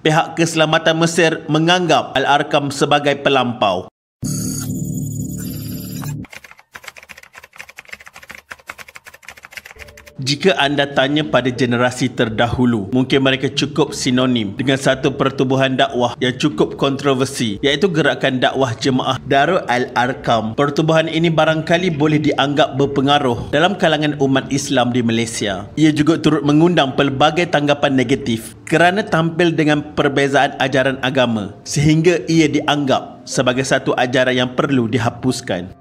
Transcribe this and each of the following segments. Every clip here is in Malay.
pihak keselamatan Mesir menganggap Al-Arkam sebagai pelampau. Jika anda tanya pada generasi terdahulu, mungkin mereka cukup sinonim dengan satu pertubuhan dakwah yang cukup kontroversi iaitu gerakan dakwah jemaah Darul Al-Arkam. Pertubuhan ini barangkali boleh dianggap berpengaruh dalam kalangan umat Islam di Malaysia. Ia juga turut mengundang pelbagai tanggapan negatif kerana tampil dengan perbezaan ajaran agama sehingga ia dianggap sebagai satu ajaran yang perlu dihapuskan.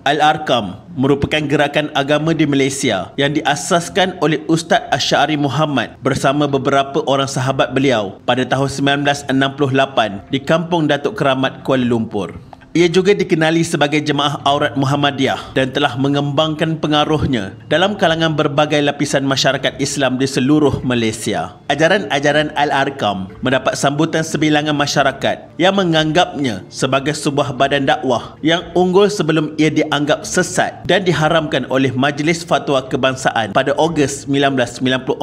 Al-Arkam merupakan gerakan agama di Malaysia yang diasaskan oleh Ustaz Asyari Muhammad bersama beberapa orang sahabat beliau pada tahun 1968 di Kampung Datuk Keramat Kuala Lumpur. Ia juga dikenali sebagai jemaah aurat Muhammadiyah dan telah mengembangkan pengaruhnya dalam kalangan berbagai lapisan masyarakat Islam di seluruh Malaysia. Ajaran-ajaran Al-Arkam mendapat sambutan sebilangan masyarakat yang menganggapnya sebagai sebuah badan dakwah yang unggul sebelum ia dianggap sesat dan diharamkan oleh Majlis Fatwa Kebangsaan pada Ogos 1994.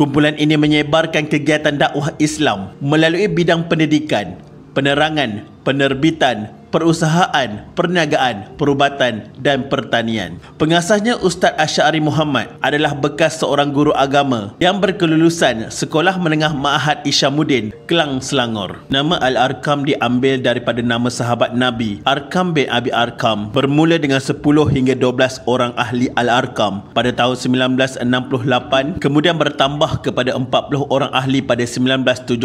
Kumpulan ini menyebarkan kegiatan dakwah Islam melalui bidang pendidikan, penerangan, penerbitan, perusahaan, perniagaan, perubatan dan pertanian. Pengasasnya Ustaz Asyari Muhammad adalah bekas seorang guru agama yang berkelulusan Sekolah Menengah Ma'ahad Isyamuddin, Kelang, Selangor. Nama Al-Arkam diambil daripada nama sahabat Nabi, Arkam bin Abi Arkam bermula dengan 10 hingga 12 orang ahli Al-Arkam pada tahun 1968 kemudian bertambah kepada 40 orang ahli pada 1976.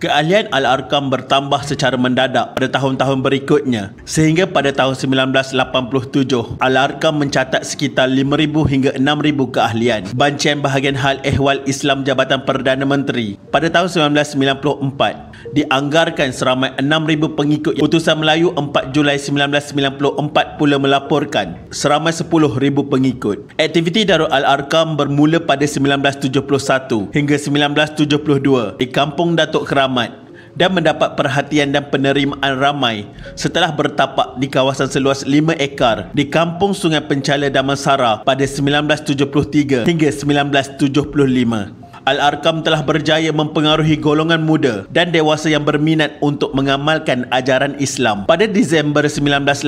Keahlian Al-Arkam bertambah secara mendadak pada tahun-tahun berikutnya berikutnya. Sehingga pada tahun 1987, al Arkam mencatat sekitar 5,000 hingga 6,000 keahlian. Bancian bahagian hal ehwal Islam Jabatan Perdana Menteri. Pada tahun 1994, dianggarkan seramai 6,000 pengikut Putusan Melayu 4 Julai 1994 pula melaporkan seramai 10,000 pengikut. Aktiviti Darul al Arkam bermula pada 1971 hingga 1972 di Kampung Datuk Keramat dan mendapat perhatian dan penerimaan ramai setelah bertapak di kawasan seluas 5 ekar di Kampung Sungai Pencala Damansara pada 1973 hingga 1975. Al-Arkam telah berjaya mempengaruhi golongan muda dan dewasa yang berminat untuk mengamalkan ajaran Islam. Pada Disember 1985,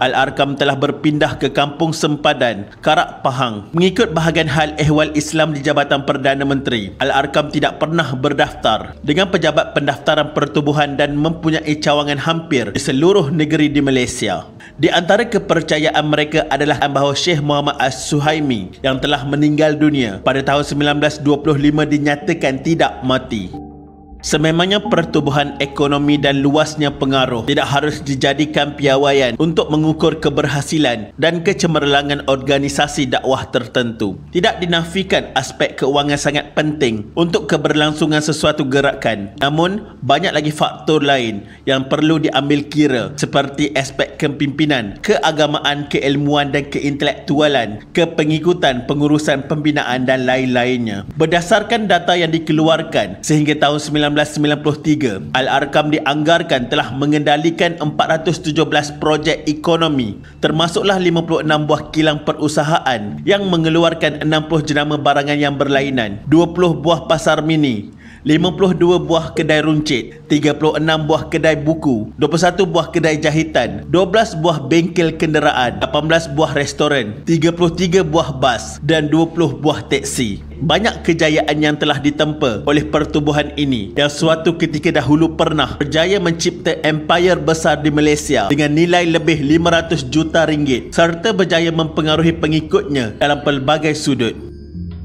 Al-Arkam telah berpindah ke Kampung Sempadan, Karak Pahang. Mengikut bahagian hal ehwal Islam di Jabatan Perdana Menteri, Al-Arkam tidak pernah berdaftar dengan pejabat pendaftaran pertubuhan dan mempunyai cawangan hampir di seluruh negeri di Malaysia. Di antara kepercayaan mereka adalah bahawa Syekh Muhammad As-Suhaimi yang telah meninggal dunia pada tahun 1925 dinyatakan tidak mati. Sememangnya pertubuhan ekonomi dan luasnya pengaruh tidak harus dijadikan piawaian untuk mengukur keberhasilan dan kecemerlangan organisasi dakwah tertentu. Tidak dinafikan aspek keuangan sangat penting untuk keberlangsungan sesuatu gerakan. Namun, banyak lagi faktor lain yang perlu diambil kira seperti aspek kepimpinan, keagamaan, keilmuan dan keintelektualan, kepengikutan, pengurusan pembinaan dan lain-lainnya. Berdasarkan data yang dikeluarkan sehingga tahun 19 1993, Al-Arkam dianggarkan telah mengendalikan 417 projek ekonomi termasuklah 56 buah kilang perusahaan yang mengeluarkan 60 jenama barangan yang berlainan, 20 buah pasar mini, 52 buah kedai runcit, 36 buah kedai buku, 21 buah kedai jahitan, 12 buah bengkel kenderaan, 18 buah restoran, 33 buah bas dan 20 buah teksi. Banyak kejayaan yang telah ditempa oleh pertubuhan ini yang suatu ketika dahulu pernah berjaya mencipta empire besar di Malaysia dengan nilai lebih 500 juta ringgit serta berjaya mempengaruhi pengikutnya dalam pelbagai sudut.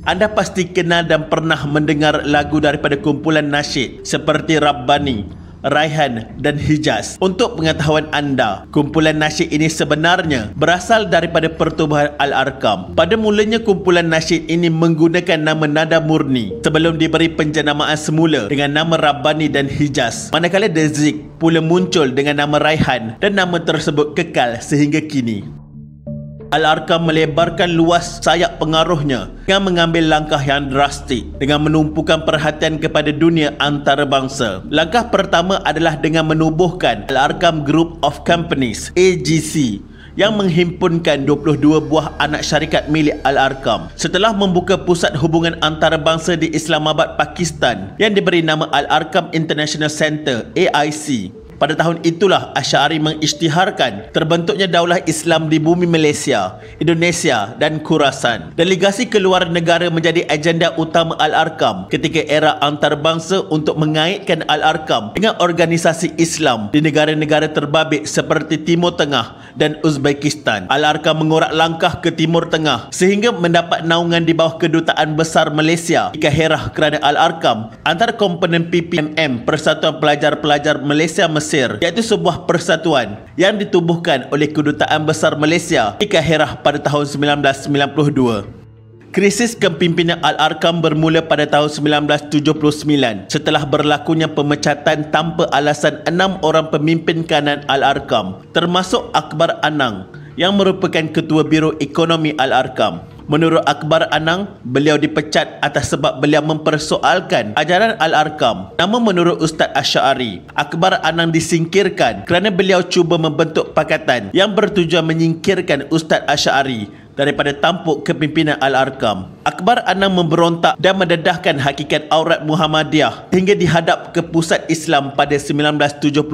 Anda pasti kenal dan pernah mendengar lagu daripada kumpulan nasyid seperti Rabbani, Raihan dan Hijaz. Untuk pengetahuan anda, kumpulan nasyid ini sebenarnya berasal daripada pertubuhan Al-Arkam. Pada mulanya kumpulan nasyid ini menggunakan nama Nada Murni sebelum diberi penjenamaan semula dengan nama Rabbani dan Hijaz. Manakala Dezik pula muncul dengan nama Raihan dan nama tersebut kekal sehingga kini. Al-Arkam melebarkan luas sayap pengaruhnya dengan mengambil langkah yang drastik dengan menumpukan perhatian kepada dunia antarabangsa. Langkah pertama adalah dengan menubuhkan Al-Arkam Group of Companies AGC yang menghimpunkan 22 buah anak syarikat milik Al-Arkam setelah membuka pusat hubungan antarabangsa di Islamabad, Pakistan yang diberi nama Al-Arkam International Center AIC pada tahun itulah Asy'ari mengisytiharkan terbentuknya daulah Islam di bumi Malaysia, Indonesia dan Kurasan. Delegasi keluar negara menjadi agenda utama Al-Arkam ketika era antarabangsa untuk mengaitkan Al-Arkam dengan organisasi Islam di negara-negara terbabit seperti Timur Tengah, dan Uzbekistan. Al-Arkam mengorak langkah ke Timur Tengah sehingga mendapat naungan di bawah Kedutaan Besar Malaysia di Kaherah kerana Al-Arkam antara komponen PPMM Persatuan Pelajar-Pelajar Malaysia Mesir iaitu sebuah persatuan yang ditubuhkan oleh Kedutaan Besar Malaysia di Kaherah pada tahun 1992. Krisis kepimpinan Al-Arkam bermula pada tahun 1979 setelah berlakunya pemecatan tanpa alasan enam orang pemimpin kanan Al-Arkam termasuk Akbar Anang yang merupakan ketua biro ekonomi Al-Arkam. Menurut Akbar Anang, beliau dipecat atas sebab beliau mempersoalkan ajaran Al-Arkam. Namun menurut Ustaz Asyari, Akbar Anang disingkirkan kerana beliau cuba membentuk pakatan yang bertujuan menyingkirkan Ustaz Asyari daripada tampuk kepimpinan Al-Arkam. Akbar Anang memberontak dan mendedahkan hakikat aurat Muhammadiyah hingga dihadap ke pusat Islam pada 1979.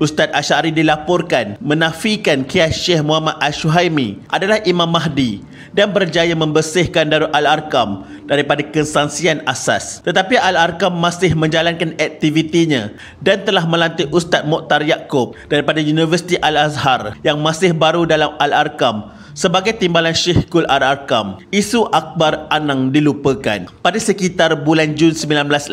Ustaz Asyari dilaporkan menafikan Qiyas Syekh Muhammad Ashuhaimi adalah Imam Mahdi dan berjaya membersihkan Darul Al-Arkam daripada kesansian asas. Tetapi Al-Arkam masih menjalankan aktivitinya dan telah melantik Ustaz Mokhtar Yaakob daripada Universiti Al-Azhar yang masih baru dalam Al-Arkam sebagai timbalan Syekh Kul Ar-Arkam, isu Akbar Anang dilupakan. Pada sekitar bulan Jun 1986,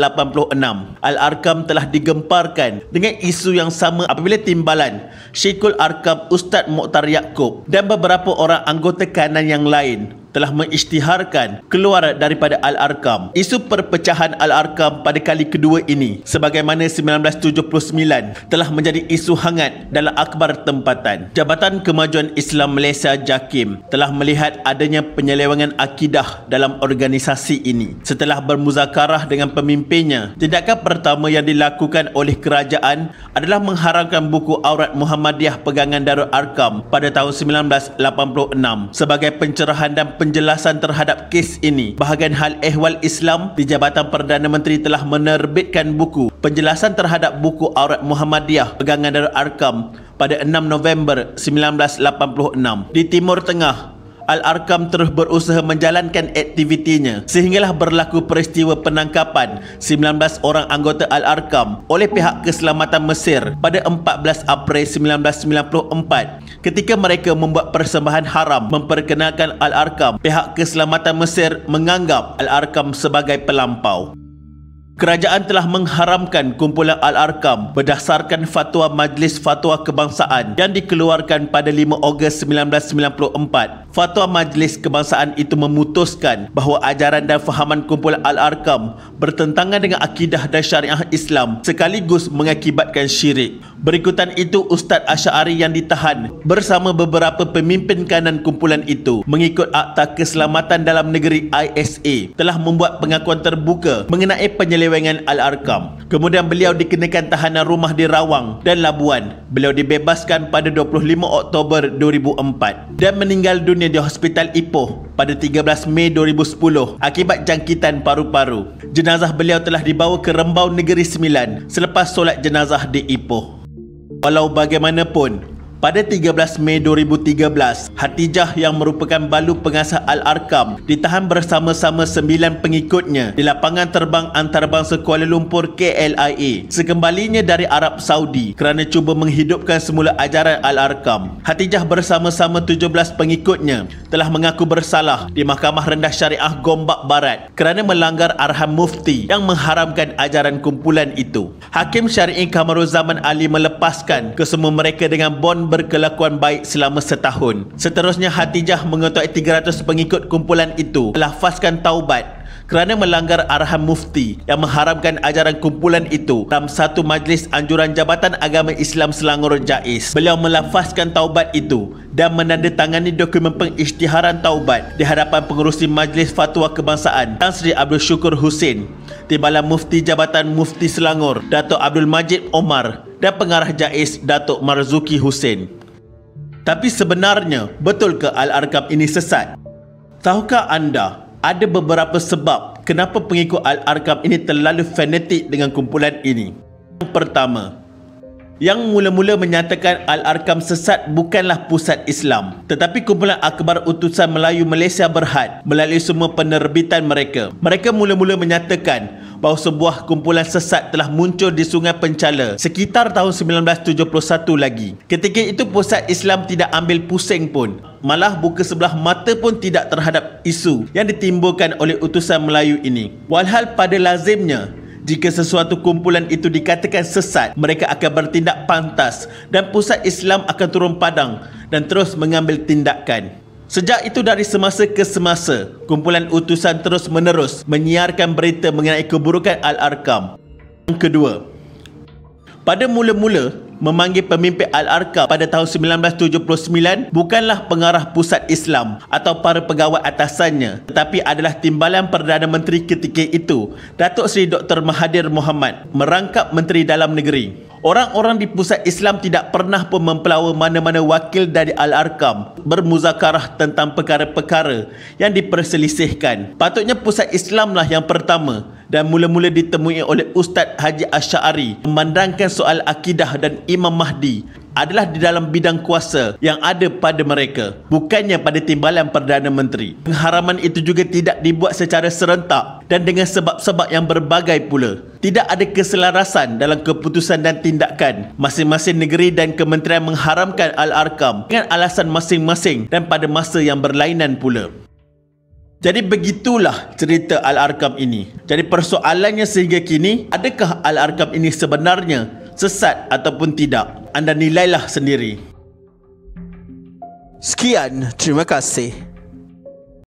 Al-Arkam telah digemparkan dengan isu yang sama apabila timbalan Syekh Kul Arkam Ustaz Mokhtar Yaakob dan beberapa orang anggota kanan yang lain telah mengisytiharkan keluar daripada Al-Arkam. Isu perpecahan Al-Arkam pada kali kedua ini sebagaimana 1979 telah menjadi isu hangat dalam akbar tempatan. Jabatan Kemajuan Islam Malaysia JAKIM telah melihat adanya penyelewangan akidah dalam organisasi ini. Setelah bermuzakarah dengan pemimpinnya, tindakan pertama yang dilakukan oleh kerajaan adalah mengharamkan buku aurat Muhammadiyah Pegangan Darul Arkam pada tahun 1986 sebagai pencerahan dan pen- penjelasan terhadap kes ini. Bahagian Hal Ehwal Islam di Jabatan Perdana Menteri telah menerbitkan buku penjelasan terhadap buku Aurat Muhammadiyah Pegangan Darul Arkam pada 6 November 1986. Di Timur Tengah, Al-Arkam terus berusaha menjalankan aktivitinya sehinggalah berlaku peristiwa penangkapan 19 orang anggota Al-Arkam oleh pihak keselamatan Mesir pada 14 April 1994 ketika mereka membuat persembahan haram memperkenalkan Al-Arkam pihak keselamatan Mesir menganggap Al-Arkam sebagai pelampau Kerajaan telah mengharamkan kumpulan Al-Arkam berdasarkan fatwa Majlis Fatwa Kebangsaan yang dikeluarkan pada 5 Ogos 1994. Fatwa Majlis Kebangsaan itu memutuskan bahawa ajaran dan fahaman kumpulan Al-Arkam bertentangan dengan akidah dan syariah Islam sekaligus mengakibatkan syirik. Berikutan itu Ustaz Asyari yang ditahan bersama beberapa pemimpin kanan kumpulan itu mengikut Akta Keselamatan Dalam Negeri ISA telah membuat pengakuan terbuka mengenai penyelewengan Al-Arkam. Kemudian beliau dikenakan tahanan rumah di Rawang dan Labuan. Beliau dibebaskan pada 25 Oktober 2004 dan meninggal dunia meninggalnya di Hospital Ipoh pada 13 Mei 2010 akibat jangkitan paru-paru. Jenazah beliau telah dibawa ke Rembau Negeri Sembilan selepas solat jenazah di Ipoh. Walau bagaimanapun, pada 13 Mei 2013, Hatijah yang merupakan balu pengasah Al-Arkam ditahan bersama-sama sembilan pengikutnya di lapangan terbang antarabangsa Kuala Lumpur KLIA sekembalinya dari Arab Saudi kerana cuba menghidupkan semula ajaran Al-Arkam. Hatijah bersama-sama 17 pengikutnya telah mengaku bersalah di Mahkamah Rendah Syariah Gombak Barat kerana melanggar arahan mufti yang mengharamkan ajaran kumpulan itu. Hakim Syari'i Kamaruzaman Ali melepaskan kesemua mereka dengan bond berkelakuan baik selama setahun. Seterusnya Hatijah mengetuai 300 pengikut kumpulan itu, lafazkan taubat kerana melanggar arahan mufti yang mengharamkan ajaran kumpulan itu dalam satu majlis anjuran Jabatan Agama Islam Selangor Jais. Beliau melafazkan taubat itu dan menandatangani dokumen pengisytiharan taubat di hadapan pengurusi Majlis Fatwa Kebangsaan Tan Sri Abdul Syukur Hussein, Timbalan Mufti Jabatan Mufti Selangor, Datuk Abdul Majid Omar dan Pengarah Jais Datuk Marzuki Hussein. Tapi sebenarnya, betul ke Al-Arkam ini sesat? Tahukah anda ada beberapa sebab kenapa pengikut Al-Arkam ini terlalu fanatik dengan kumpulan ini. Yang pertama, yang mula-mula menyatakan Al-Arkam sesat bukanlah pusat Islam Tetapi kumpulan akbar utusan Melayu Malaysia Berhad Melalui semua penerbitan mereka Mereka mula-mula menyatakan bahawa sebuah kumpulan sesat telah muncul di Sungai Pencala sekitar tahun 1971 lagi. Ketika itu pusat Islam tidak ambil pusing pun malah buka sebelah mata pun tidak terhadap isu yang ditimbulkan oleh utusan Melayu ini. Walhal pada lazimnya, jika sesuatu kumpulan itu dikatakan sesat, mereka akan bertindak pantas dan pusat Islam akan turun padang dan terus mengambil tindakan. Sejak itu dari semasa ke semasa, kumpulan utusan terus menerus menyiarkan berita mengenai keburukan Al-Arkam. Yang kedua, pada mula-mula, memanggil pemimpin Al-Arkam pada tahun 1979 bukanlah pengarah pusat Islam atau para pegawai atasannya tetapi adalah timbalan Perdana Menteri ketika itu, Datuk Seri Dr. Mahathir Mohamad merangkap Menteri Dalam Negeri. Orang-orang di pusat Islam tidak pernah pun mempelawa mana-mana wakil dari Al-Arkam bermuzakarah tentang perkara-perkara yang diperselisihkan. Patutnya pusat Islamlah yang pertama dan mula-mula ditemui oleh Ustaz Haji Asyari memandangkan soal akidah dan Imam Mahdi adalah di dalam bidang kuasa yang ada pada mereka bukannya pada timbalan Perdana Menteri. Pengharaman itu juga tidak dibuat secara serentak dan dengan sebab-sebab yang berbagai pula. Tidak ada keselarasan dalam keputusan dan tindakan. Masing-masing negeri dan kementerian mengharamkan Al-Arkam dengan alasan masing-masing dan pada masa yang berlainan pula. Jadi begitulah cerita Al-Arkam ini. Jadi persoalannya sehingga kini, adakah Al-Arkam ini sebenarnya sesat ataupun tidak? Anda nilailah sendiri. Sekian, terima kasih.